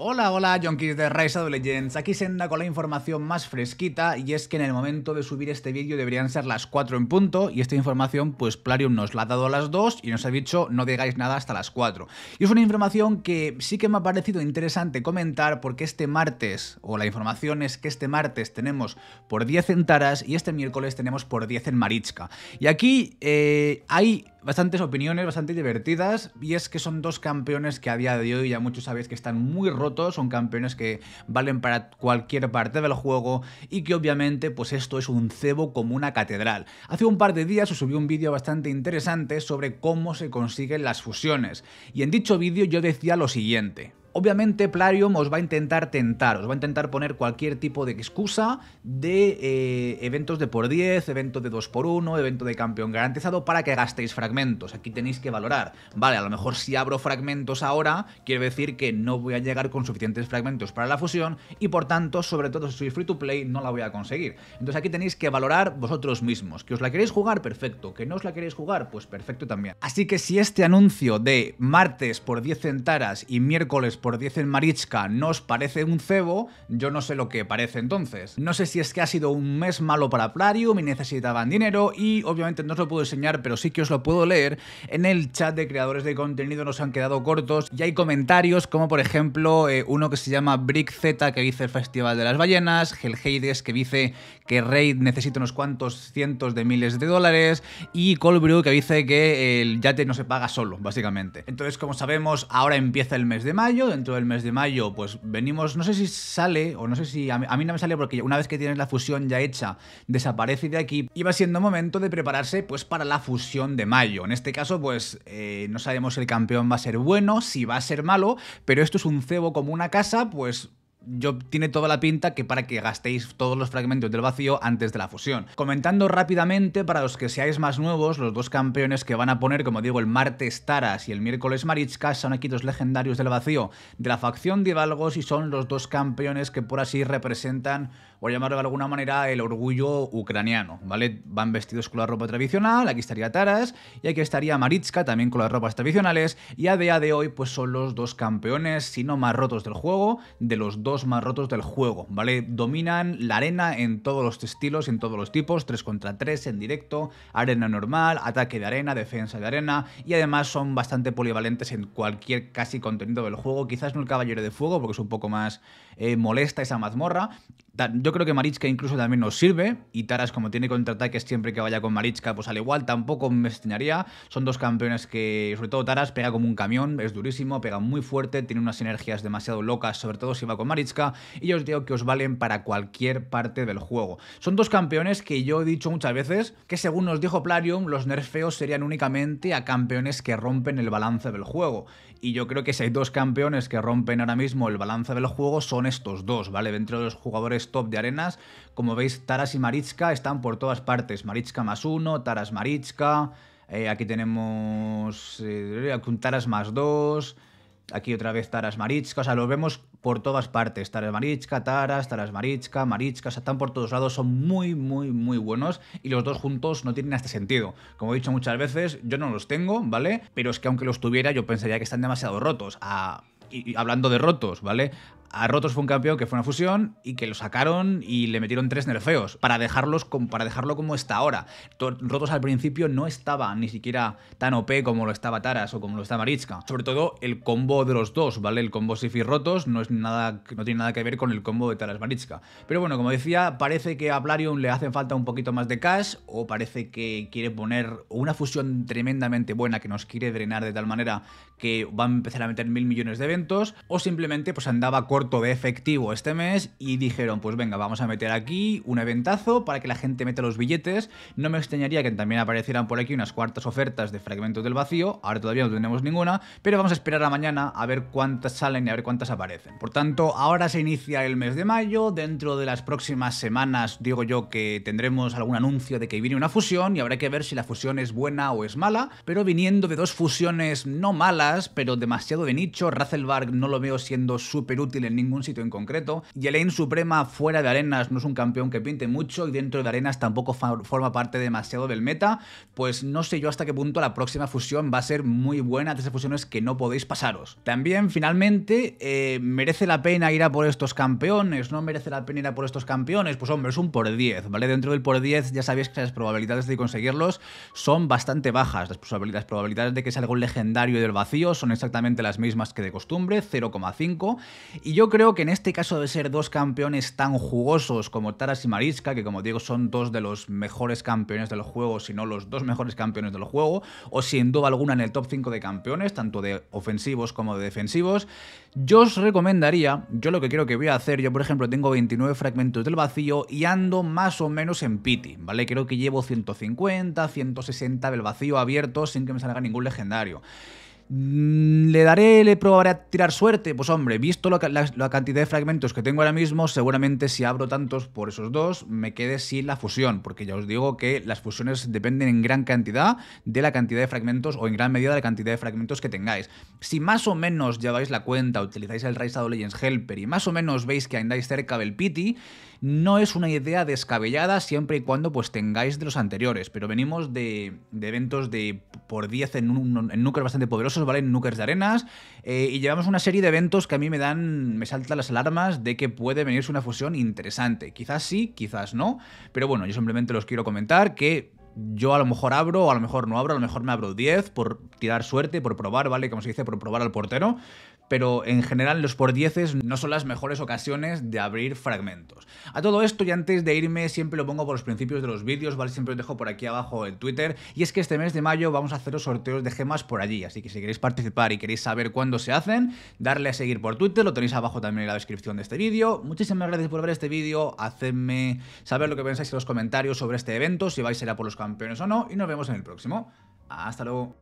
Hola, hola, junkies de Rise of Legends. Aquí Senda con la información más fresquita y es que en el momento de subir este vídeo deberían ser las 4 en punto y esta información pues Plarium nos la ha dado a las 2 y nos ha dicho no digáis nada hasta las 4. Y es una información que sí que me ha parecido interesante comentar porque este martes, o la información es que este martes tenemos por 10 en Taras y este miércoles tenemos por 10 en Maritska. Y aquí eh, hay bastantes opiniones, bastante divertidas, y es que son dos campeones que a día de hoy ya muchos sabéis que están muy rotos, son campeones que valen para cualquier parte del juego y que obviamente pues esto es un cebo como una catedral. Hace un par de días os subí un vídeo bastante interesante sobre cómo se consiguen las fusiones, y en dicho vídeo yo decía lo siguiente. Obviamente Plarium os va a intentar tentar, os va a intentar poner cualquier tipo de excusa de eh, eventos de por 10, evento de 2 por 1, evento de campeón garantizado para que gastéis fragmentos. Aquí tenéis que valorar. Vale, a lo mejor si abro fragmentos ahora, quiere decir que no voy a llegar con suficientes fragmentos para la fusión y por tanto, sobre todo si soy free to play, no la voy a conseguir. Entonces aquí tenéis que valorar vosotros mismos. Que os la queréis jugar, perfecto. Que no os la queréis jugar, pues perfecto también. Así que si este anuncio de martes por 10 centaras y miércoles por por 10 en Marichka nos parece un cebo, yo no sé lo que parece entonces. No sé si es que ha sido un mes malo para Plarium y necesitaban dinero y obviamente no os lo puedo enseñar, pero sí que os lo puedo leer. En el chat de creadores de contenido nos han quedado cortos y hay comentarios como por ejemplo eh, uno que se llama Brick Z que dice el Festival de las Ballenas, Helheides que dice que Raid necesita unos cuantos cientos de miles de dólares y Colbrew que dice que el yate no se paga solo, básicamente. Entonces, como sabemos, ahora empieza el mes de mayo, dentro del mes de mayo? Pues venimos, no sé si sale, o no sé si a mí, no me sale porque una vez que tienes la fusión ya hecha, desaparece de aquí, Y va siendo momento de prepararse pues para la fusión de mayo. En este caso pues eh, no sabemos si el campeón va a ser bueno, si va a ser malo, pero esto es un cebo como una casa, pues yo tiene toda la pinta que para que gastéis todos los fragmentos del vacío antes de la fusión. Comentando rápidamente, para los que seáis más nuevos, los dos campeones que van a poner, como digo, el martes Taras y el miércoles Maritska son aquí dos legendarios del vacío, de la facción de y son los dos campeones que por así representan, o llamarlo de alguna manera, el orgullo ucraniano, ¿vale? Van vestidos con la ropa tradicional, aquí estaría Taras y aquí estaría Maritska también con las ropas tradicionales y a día de hoy pues son los dos campeones, si más rotos del juego, de los dos más rotos del juego, ¿vale? Dominan la arena en todos los estilos, en todos los tipos, 3 contra 3 en directo, arena normal, ataque de arena, defensa de arena, y además son bastante polivalentes en cualquier casi contenido del juego, quizás no el caballero de fuego porque es un poco más eh, molesta esa mazmorra, yo creo que Marichka incluso también nos sirve. Y Taras, como tiene contraataques siempre que vaya con Marichka, pues al igual tampoco me extrañaría. Son dos campeones que, sobre todo Taras, pega como un camión, es durísimo, pega muy fuerte, tiene unas energías demasiado locas, sobre todo si va con Marichka. Y yo os digo que os valen para cualquier parte del juego. Son dos campeones que yo he dicho muchas veces que, según nos dijo Plarium, los nerfeos serían únicamente a campeones que rompen el balance del juego. Y yo creo que si hay dos campeones que rompen ahora mismo el balance del juego, son estos dos, ¿vale? Dentro de los jugadores top de arenas. Como veis, Taras y Maritska están por todas partes. Maritska más uno, Taras Maritska. Eh, aquí tenemos eh, Taras más dos. Aquí otra vez Taras Maritska. O sea, los vemos por todas partes. Taras Maritska, Taras, Taras Maritska, Maritska. O sea, están por todos lados. Son muy, muy, muy buenos. Y los dos juntos no tienen este sentido. Como he dicho muchas veces, yo no los tengo, ¿vale? Pero es que aunque los tuviera, yo pensaría que están demasiado rotos. A ah, y hablando de rotos, ¿vale? a Rotos fue un campeón que fue una fusión y que lo sacaron y le metieron tres nerfeos para, dejarlos para dejarlo como está ahora. Rotos al principio no estaba ni siquiera tan OP como lo estaba Taras o como lo estaba Maritska, Sobre todo el combo de los dos, ¿vale? El combo Sifir Rotos no, es nada, no tiene nada que ver con el combo de Taras maritska Pero bueno, como decía, parece que a Plarium le hacen falta un poquito más de cash o parece que quiere poner una fusión tremendamente buena que nos quiere drenar de tal manera que va a empezar a meter mil millones de eventos o simplemente pues andaba con de efectivo este mes y dijeron, pues venga, vamos a meter aquí un eventazo para que la gente meta los billetes. No me extrañaría que también aparecieran por aquí unas cuartas ofertas de fragmentos del vacío, ahora todavía no tenemos ninguna, pero vamos a esperar a mañana a ver cuántas salen y a ver cuántas aparecen. Por tanto, ahora se inicia el mes de mayo, dentro de las próximas semanas digo yo que tendremos algún anuncio de que viene una fusión y habrá que ver si la fusión es buena o es mala, pero viniendo de dos fusiones no malas, pero demasiado de nicho, Razzelbarg no lo veo siendo súper útil en ningún sitio en concreto. y el Ain Suprema fuera de Arenas no es un campeón que pinte mucho y dentro de Arenas tampoco forma parte demasiado del meta, pues no sé yo hasta qué punto la próxima fusión va a ser muy buena, de esas fusiones que no podéis pasaros. También, finalmente, eh, merece la pena ir a por estos campeones, no merece la pena ir a por estos campeones, pues hombre, es un por 10, ¿vale? Dentro del por 10 ya sabéis que las probabilidades de conseguirlos son bastante bajas, las probabilidades, probabilidades de que salga un legendario del vacío son exactamente las mismas que de costumbre, 0,5, y yo creo que en este caso de ser dos campeones tan jugosos como Taras y Mariska, que como digo son dos de los mejores campeones del juego, si no los dos mejores campeones del juego, o sin duda alguna en el top 5 de campeones, tanto de ofensivos como de defensivos, yo os recomendaría, yo lo que quiero que voy a hacer, yo por ejemplo tengo 29 fragmentos del vacío y ando más o menos en pity, ¿vale? Creo que llevo 150, 160 del vacío abierto sin que me salga ningún legendario. Mm, le daré, le probaré a tirar suerte. Pues hombre, visto la, cantidad de fragmentos que tengo ahora mismo, seguramente si abro tantos por esos dos, me quede sin la fusión. Porque ya os digo que las fusiones dependen en gran cantidad de la cantidad de fragmentos o en gran medida de la cantidad de fragmentos que tengáis. Si más o menos lleváis la cuenta, utilizáis el Rise of Legends Helper y más o menos veis que andáis cerca del Pity, no es una idea descabellada siempre y cuando pues tengáis de los anteriores. Pero venimos de, eventos de por 10 en un, núcleo bastante poderoso Nukers de Arenas. Eh, y llevamos una serie de eventos que a mí me dan, me saltan las alarmas de que puede venirse una fusión interesante. Quizás sí, quizás no. Pero bueno, yo simplemente los quiero comentar que yo a lo mejor abro, a lo mejor no abro, a lo mejor me abro 10 por tirar suerte, por probar, ¿vale? Como se dice, por probar al portero pero en general los por 10 no son las mejores ocasiones de abrir fragmentos. A todo esto, y antes de irme, siempre lo pongo por los principios de los vídeos, ¿vale? Siempre os dejo por aquí abajo en Twitter. Y es que este mes de mayo vamos a hacer los sorteos de gemas por allí, así que si queréis participar y queréis saber cuándo se hacen, darle a seguir por Twitter, lo tenéis abajo también en la descripción de este vídeo. Muchísimas gracias por ver este vídeo, hacedme saber lo que pensáis en los comentarios sobre este evento, si vais a ir a por los campeones o no, y nos vemos en el próximo. Hasta luego.